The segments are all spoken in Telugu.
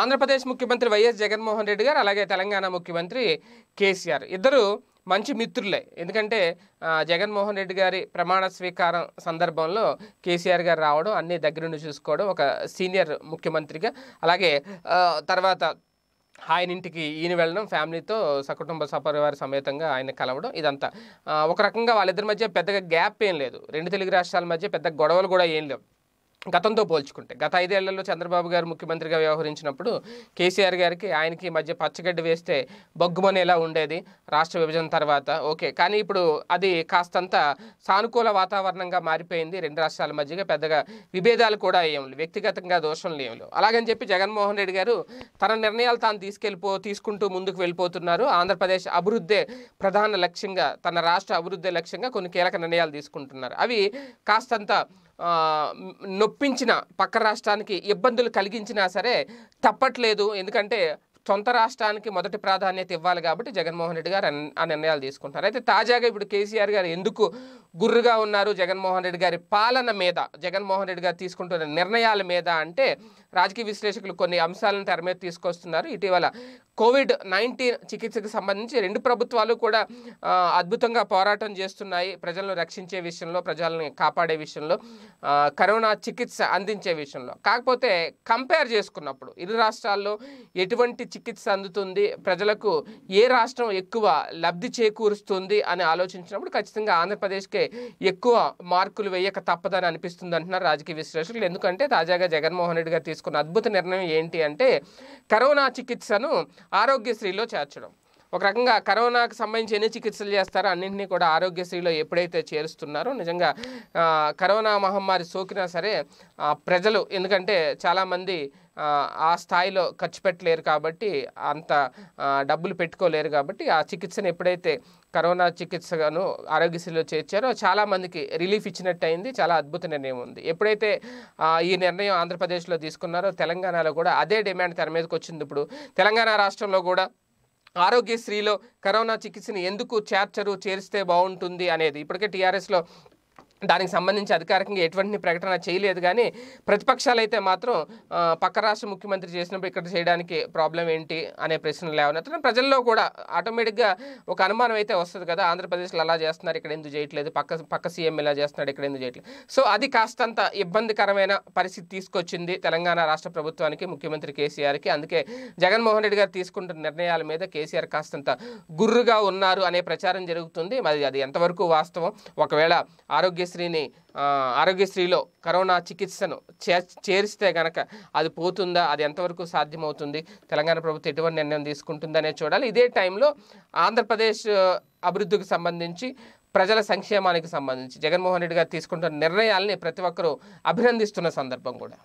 ఆంధ్రప్రదేశ్ ముఖ్యమంత్రి వైఎస్ జగన్మోహన్ రెడ్డి గారు అలాగే తెలంగాణ ముఖ్యమంత్రి కేసీఆర్ ఇద్దరు మంచి మిత్రులే ఎందుకంటే జగన్మోహన్ రెడ్డి గారి ప్రమాణ స్వీకారం సందర్భంలో కేసీఆర్ గారు రావడం అన్ని దగ్గరుండి చూసుకోవడం ఒక సీనియర్ ముఖ్యమంత్రిగా అలాగే తర్వాత ఆయన ఇంటికి ఈయన వెళ్ళడం ఫ్యామిలీతో సకుటుంబ సపరివార సమేతంగా ఆయన కలవడం ఇదంతా ఒక రకంగా వాళ్ళిద్దరి మధ్య పెద్దగా గ్యాప్ ఏం లేదు రెండు తెలుగు రాష్ట్రాల మధ్య పెద్ద గొడవలు కూడా ఏం లేవు గతంతో పోల్చుకుంటే గత ఐదేళ్లలో చంద్రబాబు గారు ముఖ్యమంత్రిగా వ్యవహరించినప్పుడు కేసీఆర్ గారికి ఆయనకి మధ్య పచ్చగడ్డి వేస్తే బొగ్గుమనేలా ఉండేది రాష్ట్ర విభజన తర్వాత ఓకే కానీ ఇప్పుడు అది కాస్తంత సానుకూల వాతావరణంగా మారిపోయింది రెండు రాష్ట్రాల మధ్యగా పెద్దగా విభేదాలు కూడా ఏం వ్యక్తిగతంగా దోషం లేవు అలాగని చెప్పి జగన్మోహన్ రెడ్డి గారు తన నిర్ణయాలు తాను తీసుకెళ్ళిపో తీసుకుంటూ ముందుకు వెళ్ళిపోతున్నారు ఆంధ్రప్రదేశ్ అభివృద్ధే ప్రధాన లక్ష్యంగా తన రాష్ట్ర అభివృద్ధి లక్ష్యంగా కొన్ని కీలక నిర్ణయాలు తీసుకుంటున్నారు అవి కాస్తంత నొప్పించిన పక్క రాష్ట్రానికి ఇబ్బందులు కలిగించినా సరే తప్పట్లేదు ఎందుకంటే సొంత రాష్ట్రానికి మొదటి ప్రాధాన్యత ఇవ్వాలి కాబట్టి జగన్మోహన్ రెడ్డి గారు ఆ నిర్ణయాలు తీసుకుంటారు అయితే తాజాగా ఇప్పుడు కేసీఆర్ గారు ఎందుకు గుర్రుగా ఉన్నారు జగన్మోహన్ రెడ్డి గారి పాలన మీద జగన్మోహన్ రెడ్డి గారు తీసుకుంటున్న నిర్ణయాల మీద అంటే రాజకీయ విశ్లేషకులు కొన్ని అంశాలను తెర మీద తీసుకొస్తున్నారు ఇటీవల కోవిడ్ నైన్టీన్ చికిత్సకు సంబంధించి రెండు ప్రభుత్వాలు కూడా అద్భుతంగా పోరాటం చేస్తున్నాయి ప్రజలను రక్షించే విషయంలో ప్రజలను కాపాడే విషయంలో కరోనా చికిత్స అందించే విషయంలో కాకపోతే కంపేర్ చేసుకున్నప్పుడు ఇరు రాష్ట్రాల్లో ఎటువంటి చికిత్స అందుతుంది ప్రజలకు ఏ రాష్ట్రం ఎక్కువ లబ్ధి చేకూరుస్తుంది అని ఆలోచించినప్పుడు ఖచ్చితంగా ఆంధ్రప్రదేశ్కే ఎక్కువ మార్కులు వేయక తప్పదని అనిపిస్తుంది అంటున్నారు రాజకీయ విశ్లేషకులు ఎందుకంటే తాజాగా జగన్మోహన్ రెడ్డి గారు తీసుకున్న అద్భుత నిర్ణయం ఏంటి అంటే కరోనా చికిత్సను ఆరోగ్యశ్రీలో చేర్చడం ఒక రకంగా కరోనాకు సంబంధించి ఎన్ని చికిత్సలు చేస్తారో అన్నింటినీ కూడా ఆరోగ్యశ్రీలో ఎప్పుడైతే చేరుస్తున్నారో నిజంగా కరోనా మహమ్మారి సోకినా సరే ప్రజలు ఎందుకంటే చాలామంది ఆ స్థాయిలో ఖర్చు పెట్టలేరు కాబట్టి అంత డబ్బులు పెట్టుకోలేరు కాబట్టి ఆ చికిత్సను ఎప్పుడైతే కరోనా చికిత్సగాను ఆరోగ్యశ్రీలో చేర్చారో చాలామందికి రిలీఫ్ ఇచ్చినట్టు అయింది చాలా అద్భుత నిర్ణయం ఉంది ఎప్పుడైతే ఈ నిర్ణయం ఆంధ్రప్రదేశ్లో తీసుకున్నారో తెలంగాణలో కూడా అదే డిమాండ్ తెర మీదకి వచ్చింది ఇప్పుడు తెలంగాణ రాష్ట్రంలో కూడా ఆరోగ్యశ్రీలో కరోనా చికిత్సని ఎందుకు చేర్చరు చేరిస్తే బాగుంటుంది అనేది ఇప్పటికే టీఆర్ఎస్లో దానికి సంబంధించి అధికారికంగా ఎటువంటి ప్రకటన చేయలేదు కానీ ప్రతిపక్షాలు అయితే మాత్రం పక్క రాష్ట్ర ముఖ్యమంత్రి చేసినప్పుడు ఇక్కడ చేయడానికి ప్రాబ్లం ఏంటి అనే ప్రశ్నలు లేవనెత్తడం ప్రజల్లో కూడా ఆటోమేటిక్గా ఒక అనుమానం అయితే వస్తుంది కదా ఆంధ్రప్రదేశ్లో అలా చేస్తున్నారు ఇక్కడ ఎందుకు చేయట్లేదు పక్క పక్క సీఎం ఇలా చేస్తున్నాడు ఇక్కడ ఎందుకు చేయట్లేదు సో అది కాస్తంత ఇబ్బందికరమైన పరిస్థితి తీసుకొచ్చింది తెలంగాణ రాష్ట్ర ప్రభుత్వానికి ముఖ్యమంత్రి కేసీఆర్కి అందుకే జగన్మోహన్ రెడ్డి గారు తీసుకుంటున్న నిర్ణయాల మీద కేసీఆర్ కాస్తంత గుర్రుగా ఉన్నారు అనే ప్రచారం జరుగుతుంది మరి అది ఎంతవరకు వాస్తవం ఒకవేళ ఆరోగ్య ఆరోగ్యశ్రీని ఆరోగ్యశ్రీలో కరోనా చికిత్సను చేరిస్తే కనుక అది పోతుందా అది ఎంతవరకు సాధ్యమవుతుంది తెలంగాణ ప్రభుత్వం ఎటువంటి నిర్ణయం తీసుకుంటుందనే చూడాలి ఇదే టైంలో ఆంధ్రప్రదేశ్ అభివృద్ధికి సంబంధించి ప్రజల సంక్షేమానికి సంబంధించి జగన్మోహన్ రెడ్డి గారు తీసుకుంటున్న నిర్ణయాల్ని ప్రతి ఒక్కరూ అభినందిస్తున్న సందర్భం కూడా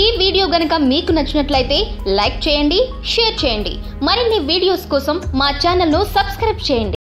ఈ వీడియో గనక మీకు నచ్చినట్లయితే లైక్ చేయండి షేర్ చేయండి మరిన్ని వీడియోస్ కోసం మా ఛానల్ను సబ్స్క్రైబ్ చేయండి